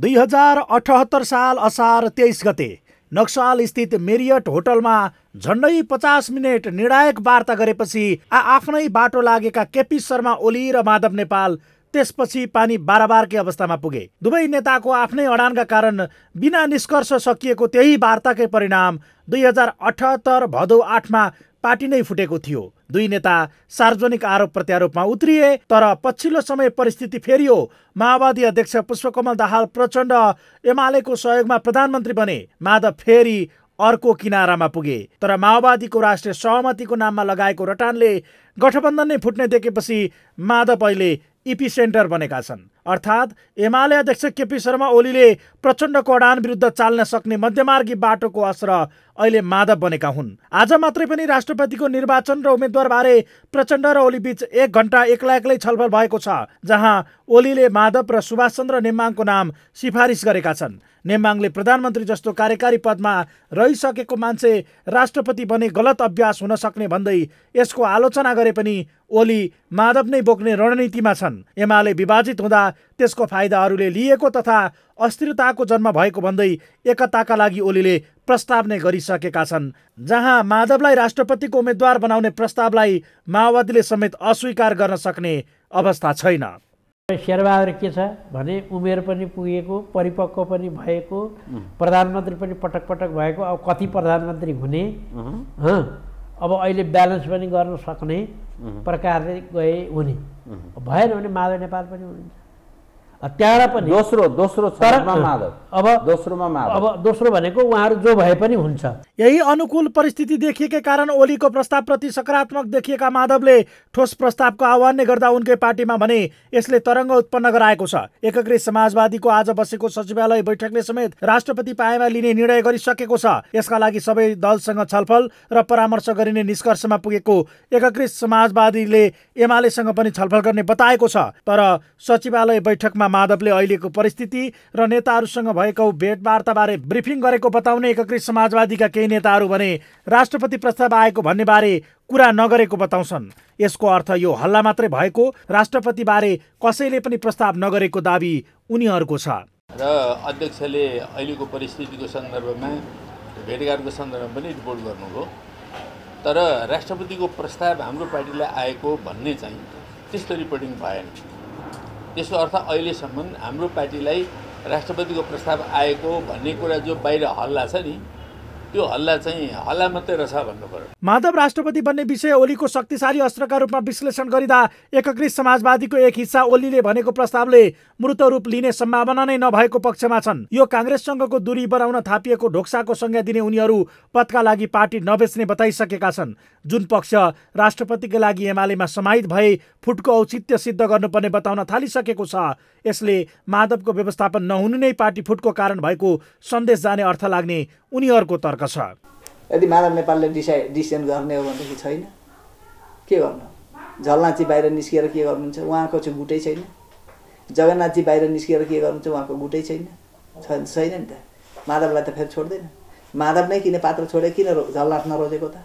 दुई हजार अठहत्तर साल असार तेइस गते नक्साल स्थित मेरियट होटलमा झन्डै पचास मिनट निर्णायक वार्ता गरेपछि आ आफ्नै बाटो लागेका केपी शर्मा ओली र माधव नेपाल त्यसपछि पानी बाराबारकै अवस्थामा पुगे दुवै नेताको आफ्नै अडानका कारण बिना निष्कर्ष सकिएको त्यही वार्ताकै परिणाम दुई हजार अठहत्तर भदौ आठमा पार्टी नै फुटेको थियो दुई नेता सार्वजनिक आरोप प्रत्यारोपमा उत्रिए तर पछिल्लो समय परिस्थिति फेरियो माओवादी अध्यक्ष पुष्पकमल दाहाल प्रचण्ड एमालेको सहयोगमा प्रधानमन्त्री बने माधव फेरि अर्को किनारामा पुगे तर माओवादीको राष्ट्रिय सहमतिको नाममा लगाएको रटानले गठबन्धन नै फुट्ने देखेपछि माधव अहिले इपी सेन्टर बनेका छन् अर्थात् एमाले अध्यक्ष केपी शर्मा ओलीले प्रचण्डको अडान विरुद्ध चाल्न सक्ने मध्यमार्गी बाटोको असर अहिले माधव बनेका हुन् आज मात्रै पनि राष्ट्रपतिको निर्वाचन र उम्मेद्वारबारे प्रचण्ड र ओली बीच एक घन्टा एक्लै एक्लै छलफल भएको छ जहाँ ओलीले माधव र सुभाषचन्द्र नेमाङको नाम सिफारिस गरेका छन् नेमाङले प्रधानमन्त्री जस्तो कार्यकारी पदमा रहिसकेको मान्छे राष्ट्रपति बने गलत अभ्यास हुन सक्ने भन्दै यसको आलोचना गरे पनि ओली माधव नै बोक्ने रणनीतिमा छन् एमाले विभाजित हुँदा त्यसको फाइदाहरूले लिएको तथा अस्थिरताको जन्म भएको भन्दै एकताका लागि ओलीले प्रस्ताव नै गरिसकेका छन् जहाँ माधवलाई राष्ट्रपतिको उम्मेद्वार बनाउने प्रस्तावलाई माओवादीले समेत अस्वीकार गर्न सक्ने अवस्था छैन शेरबहादुर के छ भने उमेर पनि पुगेको परिपक्व पनि भएको प्रधानमन्त्री पनि पटक पटक भएको अब कति प्रधानमन्त्री हुने अब अहिले ब्यालेन्स पनि गर्न सक्ने प्रकारले गए हुने भएन भने माधव नेपाल पनि हुने त्यहाँबाट पनि दोस्रो दोस्रो माधव अब दोस्रोमा माधव अब दोस्रो भनेको उहाँहरू जो भए पनि हुन्छ यही अनुकूल परिस्थिति देखिएकै कारण ओलीको प्रस्ताव प्रति सकारात्मक देखिएका माधवले ठोस प्रस्तावको आह्वानले गर्दा उनकै पार्टीमा भने यसले तरङ्ग उत्पन्न गराएको छ एकीकृत समाजवादीको आज बसेको सचिवालय बैठकले समेत राष्ट्रपति पाएमा लिने निर्णय गरिसकेको छ यसका लागि सबै दलसँग छलफल र परामर्श गरिने निष्कर्षमा पुगेको एकीकृत समाजवादीले एमालेसँग पनि छलफल गर्ने बताएको छ तर सचिवालय बैठकमा माधवले अहिलेको परिस्थिति र नेताहरूसँग भएको भेटवार्ताबारे ब्रिफिङ गरेको बताउने एकीकृत समाजवादीका केही नेताहरू भने राष्ट्रपति प्रस्ताव आएको भन्ने बारे कुरा नगरेको बताउँछन् यसको अर्थ यो हल्ला मात्रै भएको राष्ट्रपतिबारे कसैले पनि प्रस्ताव नगरेको दावी उनीहरूको छ र अध्यक्षले अहिलेको परिस्थितिको सन्दर्भमा भेटघाटको सन्दर्भमा पनि रिपोर्ट गर्नुभयो तर राष्ट्रपतिको प्रस्ताव हाम्रो पार्टीलाई आएको भन्ने चाहिँ त्यस्तो रिपोर्टिङ भएन त्यसको अर्थ अहिलेसम्म हाम्रो पार्टीलाई राष्ट्रपतिको प्रस्ताव आएको भन्ने कुरा जो बाहिर हल्ला छ नि त्यो हल्ला चाहिँ हल्ला मात्रै रहेछ भन्नु पर्यो माधव राष्ट्रपति बन्ने विषय ओलीको शक्तिशाली अस्त्रका रूपमा विश्लेषण गरिँदा एकीकृत समाजवादीको एक हिस्सा ओलीले भनेको प्रस्तावले मृत रूप लिने सम्भावना नै नभएको पक्षमा छन् यो काङ्ग्रेससँगको दूरी बनाउन थापिएको ढोक्साको संज्ञा दिने उनीहरू पदका लागि पार्टी नबेच्ने बताइसकेका छन् जुन पक्ष राष्ट्रपतिका लागि एमालेमा समाहित भए फुटको औचित्य सिद्ध गर्नुपर्ने बताउन थालिसकेको छ यसले माधवको व्यवस्थापन नहुनु नै पार्टी फुटको कारण भएको सन्देश जाने अर्थ लाग्ने उनीहरूको तर्क छ यदि माधव नेपालले डिसाइड डिसिजन गर्ने हो भनेदेखि छैन के गर्नु झलनाथजी बाहिर निस्किएर के गर्नुहुन्छ उहाँको चाहिँ गुटै छैन जगन्नाथजी बाहिर निस्किएर के गर्नुहुन्छ उहाँको गुटै छैन छैन नि त माधवलाई त फेरि छोड्दैन माधव नै किन पात्र छोड्यो किन झलनाथ नरोजेको त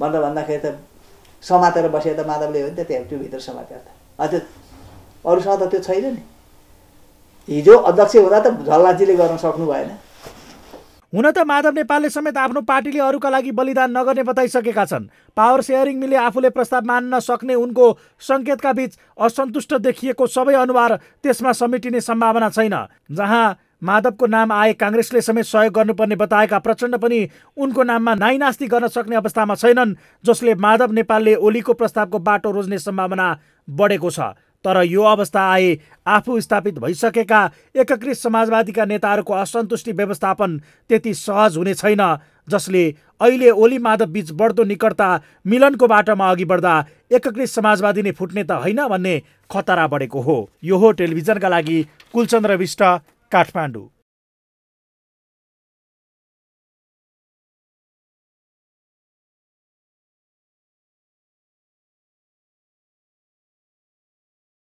भनेर भन्दाखेरि त समातेर बसेर त माधवले हो नि त त्यहाँ भित्र समातेर त त्यो अरूसँग त त्यो छैन नि हिजो अध्यक्ष हुँदा त झलनाथजीले गर्न सक्नु भएन हुन त माधव नेपालले समेत आफ्नो पार्टीले अरूका लागि बलिदान नगर्ने बताइसकेका छन् पावर सेयरिङ मिले आफूले प्रस्ताव मान्न सक्ने उनको सङ्केतका बीच असन्तुष्ट देखिएको सबै अनुहार त्यसमा समेटिने सम्भावना छैन जहाँ माधवको नाम आए काङ्ग्रेसले समेत सहयोग गर्नुपर्ने बताएका प्रचण्ड पनि उनको नाममा नाइनास्ति गर्न सक्ने अवस्थामा छैनन् जसले माधव नेपालले ओलीको प्रस्तावको बाटो रोज्ने सम्भावना बढेको छ तर यो अवस्था आए आफू स्थापित भइसकेका एकीकृत समाजवादीका नेताहरूको असन्तुष्टि व्यवस्थापन त्यति सहज हुने छैन जसले अहिले ओली माधव बीच बढ्दो निकटता मिलनको बाटोमा अघि बढ्दा एकीकृत समाजवादी नै फुट्ने त होइन भन्ने खतरा बढेको हो यो हो टेलिभिजनका लागि कुलचन्द्र विष्ट काठमाडौँ